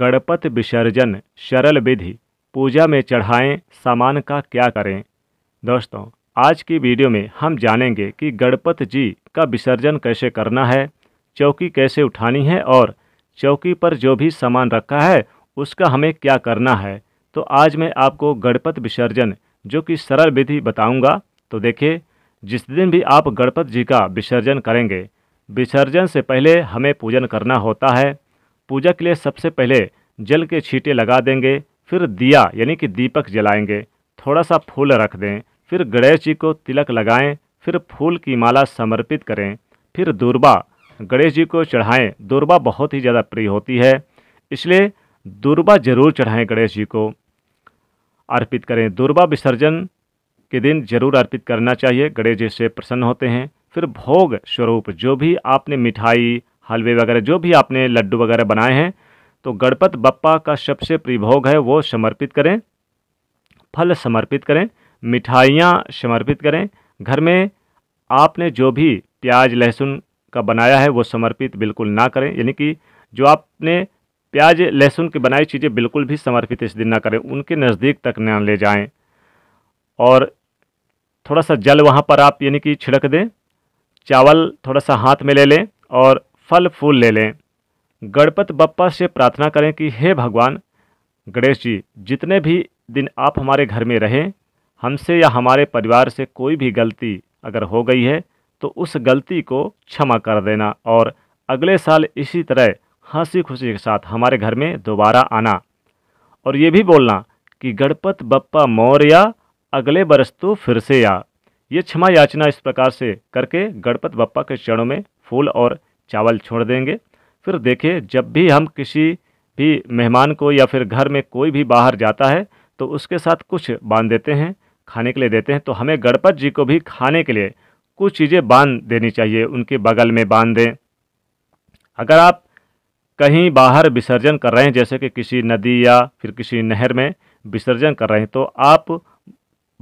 गणपत विसर्जन सरल विधि पूजा में चढ़ाएं सामान का क्या करें दोस्तों आज की वीडियो में हम जानेंगे कि गणपत जी का विसर्जन कैसे करना है चौकी कैसे उठानी है और चौकी पर जो भी सामान रखा है उसका हमें क्या करना है तो आज मैं आपको गणपत विसर्जन जो कि सरल विधि बताऊंगा तो देखिए जिस दिन भी आप गणपत जी का विसर्जन करेंगे विसर्जन से पहले हमें पूजन करना होता है पूजा के लिए सबसे पहले जल के छींटे लगा देंगे फिर दिया यानी कि दीपक जलाएंगे थोड़ा सा फूल रख दें फिर गणेश जी को तिलक लगाएं फिर फूल की माला समर्पित करें फिर दूरबा गणेश जी को चढ़ाएं दूरबा बहुत ही ज़्यादा प्रिय होती है इसलिए दूरबा जरूर चढ़ाएं गणेश जी को अर्पित करें दूरबा विसर्जन के दिन जरूर अर्पित करना चाहिए गणेश जी से प्रसन्न होते हैं फिर भोग स्वरूप जो भी आपने मिठाई हलवे वगैरह जो भी आपने लड्डू वगैरह बनाए हैं तो गणपत बप्पा का सबसे प्रिय भोग है वो समर्पित करें फल समर्पित करें मिठाइयाँ समर्पित करें घर में आपने जो भी प्याज लहसुन का बनाया है वो समर्पित बिल्कुल ना करें यानी कि जो आपने प्याज लहसुन की बनाई चीज़ें बिल्कुल भी समर्पित इस दिन ना करें उनके नज़दीक तक ना ले जाएं और थोड़ा सा जल वहाँ पर आप यानी कि छिड़क दें चावल थोड़ा सा हाथ में ले लें और फल फूल ले लें गणपत बप्पा से प्रार्थना करें कि हे भगवान गणेश जी जितने भी दिन आप हमारे घर में रहें हमसे या हमारे परिवार से कोई भी गलती अगर हो गई है तो उस गलती को क्षमा कर देना और अगले साल इसी तरह हंसी खुशी के साथ हमारे घर में दोबारा आना और ये भी बोलना कि गणपत बप्पा मौर्या अगले बरस तो फिर से या ये क्षमा याचना इस प्रकार से करके गणपत बप्पा के चरणों में फूल और चावल छोड़ देंगे फिर देखिए जब भी हम किसी भी मेहमान को या फिर घर में कोई भी बाहर जाता है तो उसके साथ कुछ बांध देते हैं खाने के लिए देते हैं तो हमें गणपत जी को भी खाने के लिए कुछ चीज़ें बांध देनी चाहिए उनके बगल में बांध दें अगर आप कहीं बाहर विसर्जन कर रहे हैं जैसे कि किसी नदी या फिर किसी नहर में विसर्जन कर रहे हैं तो आप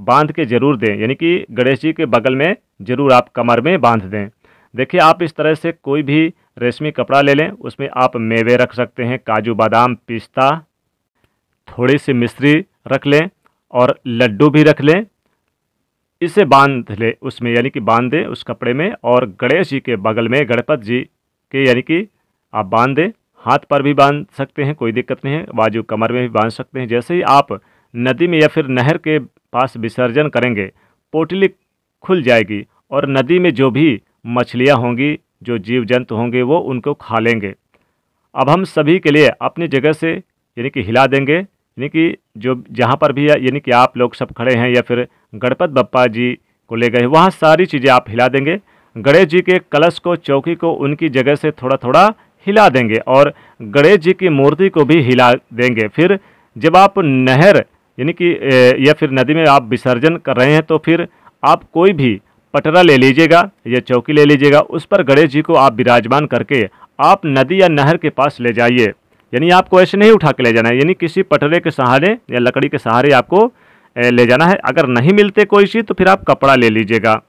बांध के ज़रूर दें यानी कि गणेश जी के बगल में ज़रूर आप कमर में बांध दें देखिए आप इस तरह से कोई भी रेशमी कपड़ा ले लें उसमें आप मेवे रख सकते हैं काजू बादाम पिस्ता थोड़ी सी मिश्री रख लें और लड्डू भी रख लें इसे बांध लें उसमें यानी कि बांध दें उस कपड़े में और गणेश जी के बगल में गणपत जी के यानी कि आप बांध दें हाथ पर भी बांध सकते हैं कोई दिक्कत नहीं है बाजू कमर में भी बांध सकते हैं जैसे ही आप नदी में या फिर नहर के पास विसर्जन करेंगे पोटली खुल जाएगी और नदी में जो भी मछलियाँ होंगी जो जीव जंतु होंगे वो उनको खा लेंगे अब हम सभी के लिए अपनी जगह से यानी कि हिला देंगे यानी कि जो जहाँ पर भी यानी कि आप लोग सब खड़े हैं या फिर गणपत बप्पा जी को ले गए वहाँ सारी चीज़ें आप हिला देंगे गणेश जी के कलश को चौकी को उनकी जगह से थोड़ा थोड़ा हिला देंगे और गणेश जी की मूर्ति को भी हिला देंगे फिर जब आप नहर यानी कि या फिर नदी में आप विसर्जन कर रहे हैं तो फिर आप कोई भी पटरा ले लीजिएगा या चौकी ले लीजिएगा उस पर गणेश जी को आप विराजमान करके आप नदी या नहर के पास ले जाइए यानी आपको ऐसे नहीं उठा के ले जाना है यानी किसी पटरे के सहारे या लकड़ी के सहारे आपको ले जाना है अगर नहीं मिलते कोई चीज़ तो फिर आप कपड़ा ले लीजिएगा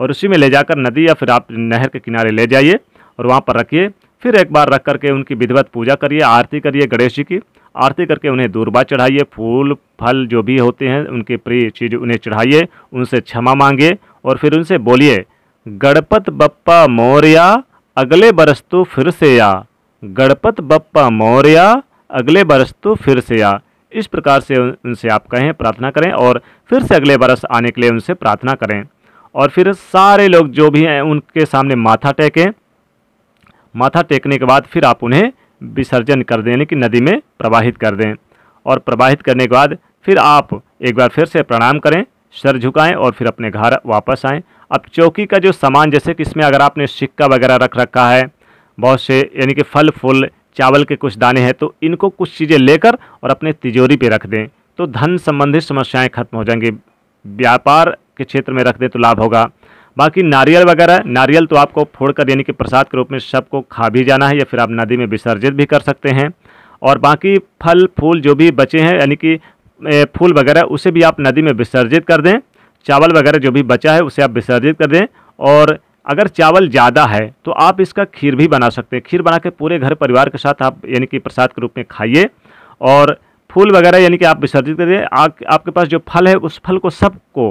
और उसी में ले जाकर नदी या फिर आप नहर के किनारे ले जाइए और वहाँ पर रखिए फिर एक बार रख करके उनकी विधिवत पूजा करिए आरती करिए गणेश जी की आरती करके उन्हें दूरबा चढ़ाइए फूल फल जो भी होते हैं उनके प्रिय चीज़ उन्हें चढ़ाइए उनसे क्षमा मांगिए और फिर उनसे बोलिए गणपत बप्पा मौर्या अगले बरस तो फिर से या गणपत बप्पा मौर्या अगले बरस तो फिर से या इस प्रकार से उनसे आप कहें प्रार्थना करें और फिर से अगले बरस आने के लिए उनसे प्रार्थना करें और फिर सारे लोग जो भी हैं उनके सामने माथा टेकें माथा टेकने के बाद फिर आप उन्हें विसर्जन कर दें यानी कि नदी में प्रवाहित कर दें और प्रवाहित करने के बाद फिर आप एक बार फिर से प्रणाम करें सर झुकाएं और फिर अपने घर वापस आएं अब चौकी का जो सामान जैसे कि इसमें अगर आपने सिक्का वगैरह रख रखा है बहुत से यानी कि फल फूल चावल के कुछ दाने हैं तो इनको कुछ चीज़ें लेकर और अपने तिजोरी पे रख दें तो धन संबंधित समस्याएं खत्म हो जाएंगी व्यापार के क्षेत्र में रख दें तो लाभ होगा बाकी नारियल वगैरह नारियल तो आपको फोड़कर यानी कि प्रसाद के रूप में सबको खा भी जाना है या फिर आप नदी में विसर्जित भी कर सकते हैं और बाकी फल फूल जो भी बचे हैं यानी कि फूल वगैरह उसे भी आप नदी में विसर्जित कर दें चावल वगैरह जो भी बचा है उसे आप विसर्जित कर दें और अगर चावल ज़्यादा है तो आप इसका खीर भी बना सकते हैं खीर बना के पूरे घर परिवार के साथ आप यानी कि प्रसाद के रूप में खाइए और फूल वगैरह यानी कि आप विसर्जित करिए आप, आपके पास जो फल है उस फल को सबको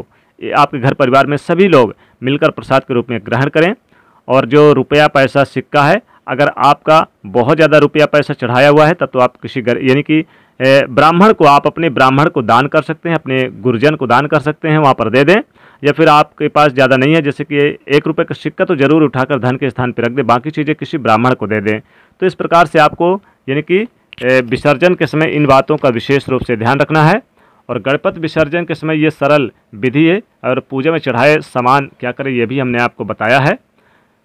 आपके घर परिवार में सभी लोग मिलकर प्रसाद के रूप में ग्रहण करें और जो रुपया पैसा सिक्का है अगर आपका बहुत ज़्यादा रुपया पैसा चढ़ाया हुआ है तब तो आप किसी यानी कि ब्राह्मण को आप अपने ब्राह्मण को दान कर सकते हैं अपने गुरुजन को दान कर सकते हैं वहाँ पर दे दें या फिर आपके पास ज़्यादा नहीं है जैसे कि एक रुपये का सिक्का तो ज़रूर उठाकर धन के स्थान पर रख दें बाकी चीज़ें किसी ब्राह्मण को दे दें तो इस प्रकार से आपको यानी कि विसर्जन के समय इन बातों का विशेष रूप से ध्यान रखना है और गणपति विसर्जन के समय ये सरल विधि है और पूजा में चढ़ाए सामान क्या करें ये भी हमने आपको बताया है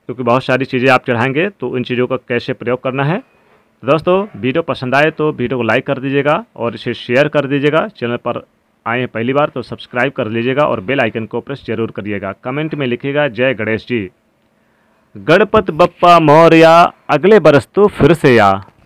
क्योंकि बहुत सारी चीज़ें आप चढ़ाएंगे तो उन चीज़ों का कैसे प्रयोग करना है तो दोस्तों वीडियो पसंद आए तो वीडियो को लाइक कर दीजिएगा और इसे शेयर कर दीजिएगा चैनल पर आए हैं पहली बार तो सब्सक्राइब कर लीजिएगा और बेल आइकन को प्रेस जरूर करिएगा कमेंट में लिखिएगा जय गणेश जी गणपत बप्पा मौर्या अगले बरस तो फिर से या